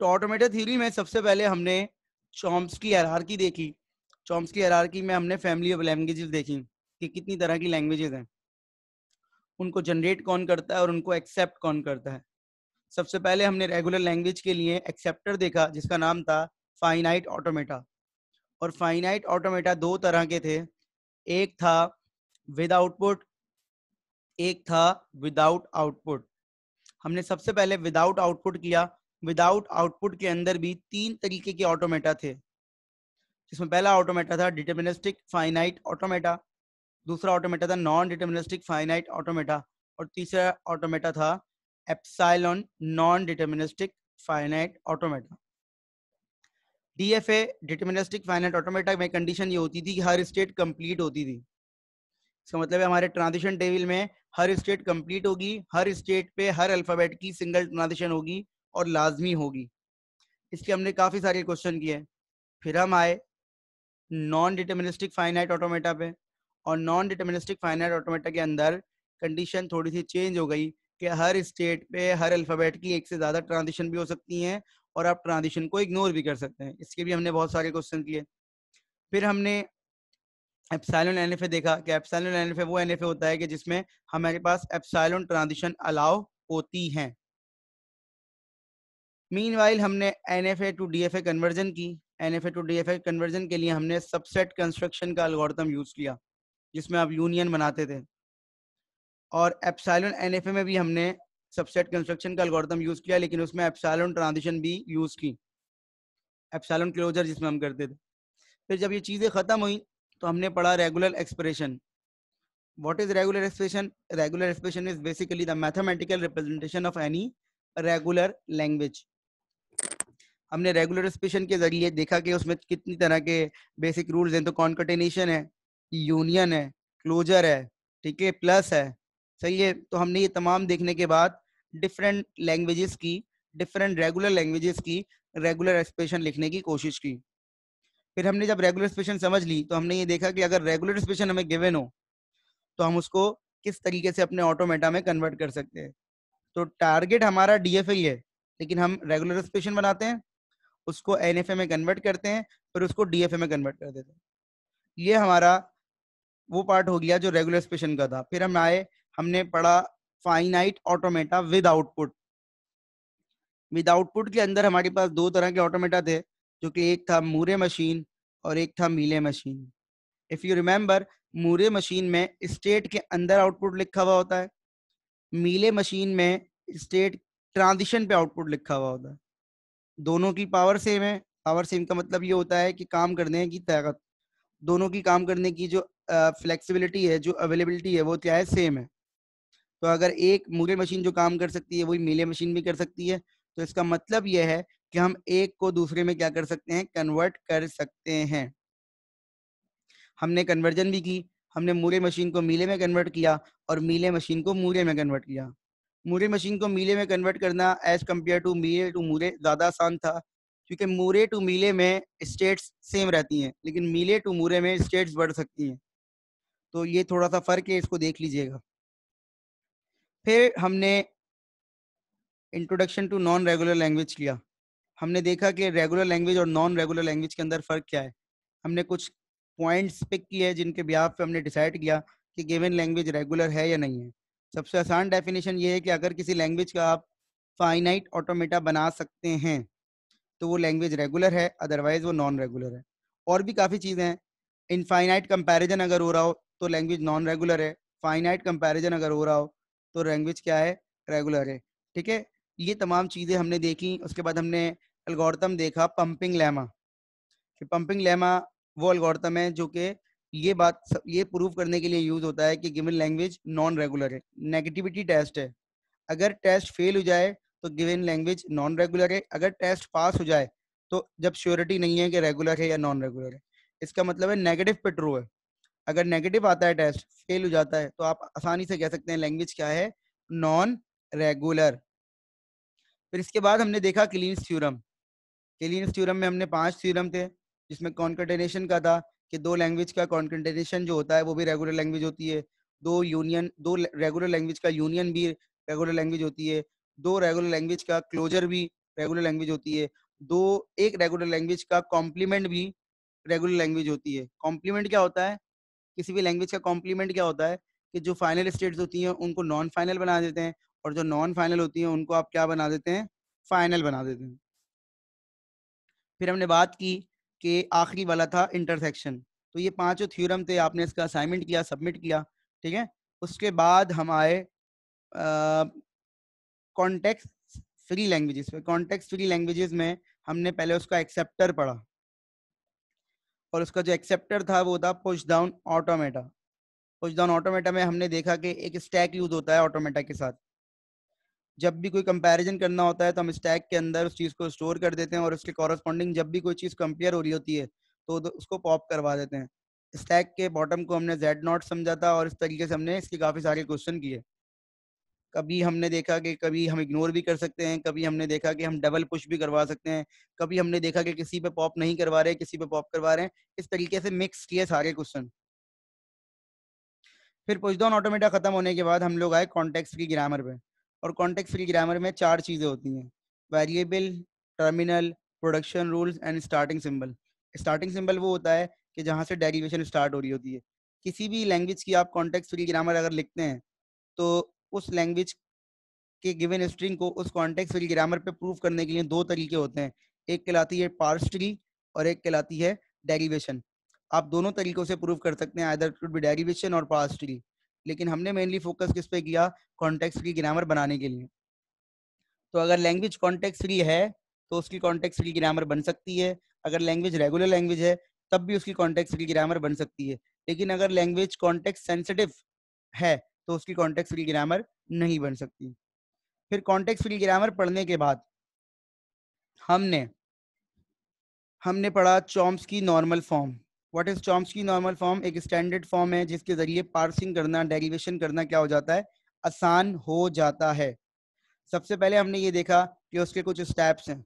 तो automated theory में सबसे पहले हमने चॉम्स की की देखी चॉम्स की की में हमने फैमिली ऑफ लैंग्वेजेस देखी कि कितनी तरह की लैंग्वेजेस हैं उनको जनरेट कौन करता है और उनको एक्सेप्ट कौन करता है सबसे पहले हमने रेगुलर लैंग्वेज के लिए एक्सेप्टर देखा जिसका नाम था फाइनाइट ऑटोमेटा और फाइनाइट ऑटोमेटा दो तरह के थे एक था विद आउटपुट एक था विदाउट आउटपुट हमने सबसे पहले विदाउट आउटपुट किया विदाउट आउटपुट के अंदर भी तीन तरीके के ऑटोमेटा थे जिसमें पहला ऑटोमेटा था डिटर्मिनिस्टिक फाइनाइट ऑटोमेटा दूसरा ऑटोमेटा था नॉन डिटर्मिनिस्टिक फाइनाइट ऑटोमेटा और तीसरा ऑटोमेटा था epsilon non deterministic finite automata DFA deterministic finite automata में कंडीशन ये होती थी कि हर स्टेट कंप्लीट होती थी इसका मतलब है हमारे ट्रांजिशन टेबल में हर स्टेट कंप्लीट होगी हर स्टेट पे हर अल्फाबेट की सिंगल ट्रांजिशन होगी और लाजमी होगी इसके हमने काफ़ी सारे क्वेश्चन किए फिर हम आए नॉन डिटर्मिनिस्टिक फाइनाइट ऑटोमेटा पे और नॉन डिटर्मिनिस्टिक फाइनाइट ऑटोमेटा के अंदर कंडीशन थोड़ी सी चेंज हो गई कि हर स्टेट पे हर अल्फ़ाबेट की एक से ज़्यादा ट्रांजिशन भी हो सकती हैं और आप ट्रांजिशन को इग्नोर भी कर सकते हैं इसके भी हमने बहुत सारे क्वेश्चन किए फिर हमने एप्साइलन एन देखा कि एप्साइलन एन वो एन होता है कि जिसमें हमारे पास एप्साइलन ट्रांजिशन अलाउ होती हैं मीन हमने N F A to D F A conversion की N F A to D F A conversion के लिए हमने सबसेट कंस्ट्रक्शन का अलगोरिथम यूज किया जिसमें आप यूनियन बनाते थे और एप्साइलन एन एफ ए में भी हमने सबसेट कंस्ट्रक्शन का अलगोरिथम यूज किया लेकिन उसमें एप्साइलन ट्रांजिशन भी यूज की एप्साइलन क्लोजर जिसमें हम करते थे फिर जब ये चीज़ें ख़त्म हुई तो हमने पढ़ा regular expression what is regular expression regular expression is basically the mathematical representation of any regular language हमने रेगुलर स्पेशन के जरिए देखा कि उसमें कितनी तरह के बेसिक रूल्स हैं तो कॉन्कटेनेशन है यूनियन है क्लोजर है ठीक है प्लस है सही है तो हमने ये तमाम देखने के बाद डिफरेंट लैंग्वेजेस की डिफरेंट रेगुलर लैंग्वेजेस की रेगुलर एक्सप्रेशन लिखने की कोशिश की फिर हमने जब रेगुलर एक्सप्रेशन समझ ली तो हमने ये देखा कि अगर रेगुलर एक्सप्रेशन हमें गिवन हो तो हम उसको किस तरीके से अपने ऑटोमेटा में कन्वर्ट कर सकते हैं तो टारगेट हमारा डी है लेकिन हम रेगुलर एक्सप्रेशन बनाते हैं उसको एन में कन्वर्ट करते हैं फिर उसको डी में कन्वर्ट कर देते हैं ये हमारा वो पार्ट हो गया जो रेगुलर स्पेशन का था फिर हम आए हमने पढ़ा finite automata with output with output के अंदर हमारे पास दो तरह के ऑटोमेटा थे जो कि एक था मूरे मशीन और एक था Mealy machine if you remember Moore machine में स्टेट के अंदर आउटपुट लिखा हुआ होता है मीले मशीन में स्टेट ट्रांजिशन पे आउटपुट लिखा हुआ होता है दोनों की पावर सेम है पावर सेम का मतलब ये होता है कि काम करने की ताकत दोनों की काम करने की जो फ्लेक्सिबिलिटी है जो अवेलेबिलिटी है वो क्या है सेम है तो अगर एक मुगे मशीन जो काम कर सकती है वही मेले मशीन भी कर सकती है तो इसका मतलब यह है कि हम एक को दूसरे में क्या कर सकते हैं कन्वर्ट कर सकते हैं हमने कन्वर्जन भी की हमने मूरे मशीन को मीले में कन्वर्ट किया और मीले मशीन को मूरे में कन्वर्ट किया मूरे मशीन को मीले में कन्वर्ट करना as compare to Mealy to Moore ज़्यादा आसान था क्योंकि मूरे टू मीले में स्टेट्स सेम रहती हैं लेकिन मीले टू मूरे में स्टेट्स बढ़ सकती हैं तो ये थोड़ा सा फ़र्क है इसको देख लीजिएगा फिर हमने introduction to non regular language लिया हमने देखा कि रेगुलर लैंग्वेज और नॉन रेगुलर लैंग्वेज के अंदर फ़र्क क्या है हमने कुछ पॉइंट्स पिक किए जिनके ब्याह पे हमने डिसाइड किया कि गिवन लैंग्वेज रेगुलर है या नहीं है सबसे आसान डेफिनेशन ये है कि अगर किसी लैंग्वेज का आप फाइनाइट ऑटोमेटा बना सकते हैं तो वो लैंग्वेज रेगुलर है अदरवाइज वो नॉन रेगुलर है और भी काफ़ी चीज़ें हैं इनफाइनाइट कंपैरिजन अगर हो रहा हो तो लैंग्वेज नॉन रेगुलर है फाइनाइट कंपैरिजन अगर हो रहा हो तो लैंग्वेज क्या है रेगुलर है ठीक है ये तमाम चीज़ें हमने देखी उसके बाद हमने अलगौरतम देखा पम्पिंग लैमा कि पम्पिंग लैमा वो अलगौरतम है जो कि ये बात ये प्रूव करने के लिए यूज होता है कि गिवन लैंग्वेज नॉन रेगुलर है नेगेटिविटी टेस्ट है अगर टेस्ट फेल हो जाए तो गिवन लैंग्वेज नॉन रेगुलर है अगर टेस्ट पास हो जाए तो जब श्योरिटी नहीं है कि रेगुलर है या नॉन रेगुलर है इसका मतलब है नेगेटिव पे ट्रू है अगर नेगेटिव आता है टेस्ट फेल हो जाता है तो आप आसानी से कह सकते हैं लैंग्वेज क्या है नॉन रेगुलर फिर इसके बाद हमने देखा क्लीन थ्यूरम क्लीन थ्यूरम में हमने पांच थ्यूरम थे जिसमें कॉन्कटेनेशन का था कि दो लैंग्वेज का कॉन्टेंटेशन जो होता है वो भी रेगुलर लैंग्वेज होती है दो यूनियन दो रेगुलर लैंग्वेज का यूनियन भी रेगुलर लैंग्वेज होती है दो रेगुलर लैंग्वेज का क्लोजर भी रेगुलर लैंग्वेज होती है दो एक रेगुलर लैंग्वेज का कॉम्प्लीमेंट भी रेगुलर लैंग्वेज होती है कॉम्प्लीमेंट क्या होता है किसी भी लैंग्वेज का कॉम्प्लीमेंट क्या होता है कि जो फाइनल स्टेट्स होती हैं उनको नॉन फाइनल बना देते हैं और जो नॉन फाइनल होती हैं उनको आप क्या बना देते हैं फाइनल बना देते हैं फिर हमने बात की के आखिरी वाला था इंटरसेक्शन तो ये पांचों थ्योरम थे आपने इसका असाइनमेंट किया सबमिट किया ठीक है उसके बाद हम आए कॉन्टेक्स्ट फ्री लैंग्वेजेस पे कॉन्टेक्स्ट फ्री लैंग्वेजेस में हमने पहले उसका एक्सेप्टर पढ़ा और उसका जो एक्सेप्टर था वो था push down automata push down automata में हमने देखा कि एक स्टैक यूज होता है ऑटोमेटा के साथ जब भी कोई कंपैरिजन करना होता है तो हम स्टैक के अंदर उस चीज़ को स्टोर कर देते हैं और उसके कॉरस्पॉन्डिंग जब भी कोई चीज़ कंपेयर हो रही होती है तो उसको पॉप करवा देते हैं स्टैक के बॉटम को हमने जेड नॉट समझा था और इस तरीके से हमने इसके काफ़ी सारे क्वेश्चन किए कभी हमने देखा कि कभी हम इग्नोर भी कर सकते हैं कभी हमने देखा कि हम डबल पुश भी करवा सकते हैं कभी हमने देखा कि किसी पे पॉप नहीं करवा रहे किसी पे पॉप करवा रहे हैं इस तरीके से मिक्स किए सारे क्वेश्चन फिर पुशडाउन ऑटोमेटा खत्म होने के बाद हम लोग आए कॉन्टेक्स्ट की ग्रामर पे और कॉन्टेक्ट फ्री ग्रामर में चार चीज़ें होती हैं variable terminal production rules and starting symbol starting symbol वो होता है कि जहाँ से डेरिवेशन स्टार्ट हो रही होती है किसी भी लैंग्वेज की आप कॉन्टेक्ट फ्री ग्रामर अगर लिखते हैं तो उस लैंग्वेज के गिवन स्ट्रिंग को उस कॉन्टेक्ट फ्री ग्रामर पर प्रूव करने के लिए दो तरीके होते हैं एक कहलाती है पार्सट्री और एक कहलाती है डेरिवेशन आप दोनों तरीकों से प्रूव कर सकते हैं आइदर टू बी डेरिवेशन और पार्सट्री लेकिन हमने मेनली फोकस किस पे किया कॉन्टेक्ट फ्री ग्रामर बनाने के लिए तो अगर लैंग्वेज कॉन्टेक्ट फ्री है तो उसकी कॉन्टेक्ट फ्री ग्रामर बन सकती है अगर लैंग्वेज रेगुलर लैंग्वेज है तब भी उसकी कॉन्टेक्ट फ्री ग्रामर बन सकती है लेकिन अगर लैंग्वेज कॉन्टेक्ट सेंसिटिव है तो उसकी कॉन्टेक्ट फ्री ग्रामर नहीं बन सकती फिर कॉन्टेक्ट फ्री ग्रामर पढ़ने के बाद हमने हमने पढ़ा चॉम्स की normal form what is Chomsky normal form एक स्टैंडर्ड फॉर्म है जिसके जरिए पार्सिंग करना डेरिवेशन करना क्या हो जाता है आसान हो जाता है सबसे पहले हमने ये देखा कि उसके कुछ स्टेप्स हैं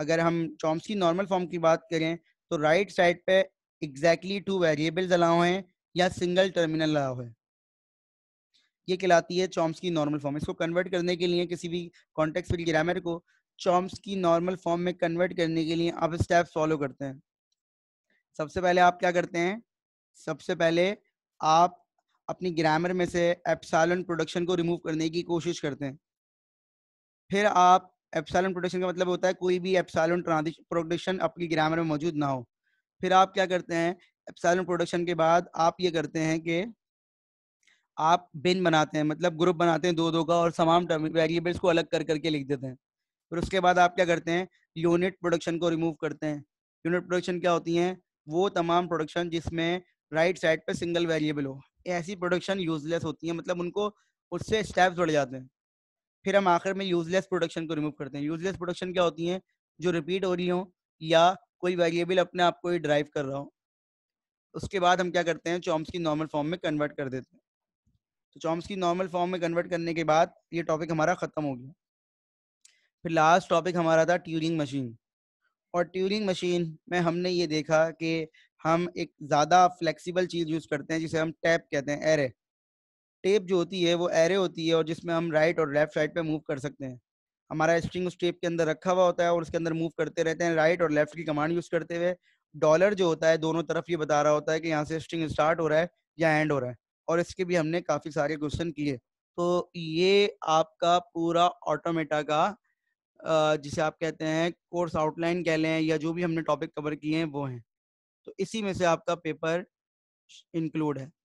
अगर हम चॉम्स्की नॉर्मल फॉर्म की बात करें तो राइट साइड पे एग्जैक्टली टू वेरिएबल्स अलाव हैं या सिंगल टर्मिनल अलाव है ये कहलाती है चॉम्स की नॉर्मल फॉर्म इसको कन्वर्ट करने के लिए किसी भी कॉन्टेक्ट फ्री ग्रामर को की नॉर्मल फॉर्म में कन्वर्ट करने के लिए आप स्टेप फॉलो करते हैं सबसे पहले आप क्या करते हैं सबसे पहले आप अपनी ग्रामर में से एप्सालन प्रोडक्शन को रिमूव करने की कोशिश करते हैं फिर आप एप्सालन प्रोडक्शन का मतलब होता है कोई भी एप्सालन प्रोडक्शन आपकी ग्रामर में मौजूद ना हो फिर आप क्या करते हैं एप्सालन प्रोडक्शन के बाद आप ये करते हैं कि आप बिन बनाते हैं मतलब ग्रुप बनाते हैं दो दो का और तमाम वेरिएबल्स को अलग कर करके लिख देते हैं फिर उसके बाद आप क्या करते हैं यूनिट प्रोडक्शन को रिमूव करते हैं यूनिट प्रोडक्शन क्या होती हैं वो तमाम प्रोडक्शन जिसमें राइट साइड पे सिंगल वेरिएबल हो ऐसी प्रोडक्शन यूजलेस होती है मतलब उनको उससे स्टेप्स बढ़ जाते हैं फिर हम आखिर में यूजलेस प्रोडक्शन को रिमूव करते हैं यूजलेस प्रोडक्शन क्या होती हैं जो रिपीट हो रही हो या कोई वेरिएबल अपने आप को ही ड्राइव कर रहा हो उसके बाद हम क्या करते हैं चॉम्स की नॉर्मल फॉर्म में कन्वर्ट कर देते हैं तो चॉम्स की नॉर्मल फॉर्म में कन्वर्ट करने के बाद ये टॉपिक हमारा ख़त्म हो गया फिर लास्ट टॉपिक हमारा था ट्यूरिंग मशीन और ट्यूरिंग मशीन में हमने ये देखा कि हम एक ज़्यादा फ्लेक्सिबल चीज़ यूज़ करते हैं जिसे हम टैप कहते हैं एरे टेप जो होती है वो एरे होती है और जिसमें हम राइट और लेफ्ट साइड पे मूव कर सकते हैं हमारा स्ट्रिंग उस टेप के अंदर रखा हुआ होता है और उसके अंदर मूव करते रहते हैं राइट और लेफ्ट की कमांड यूज़ करते हुए डॉलर जो होता है दोनों तरफ ये बता रहा होता है कि यहाँ से स्ट्रिंग स्टार्ट हो रहा है या एंड हो रहा है और इसके भी हमने काफ़ी सारे क्वेश्चन किए तो ये आपका पूरा ऑटोमेटा का जिसे आप कहते हैं कोर्स आउटलाइन कह लें या जो भी हमने टॉपिक कवर किए हैं वो हैं तो इसी में से आपका पेपर इंक्लूड है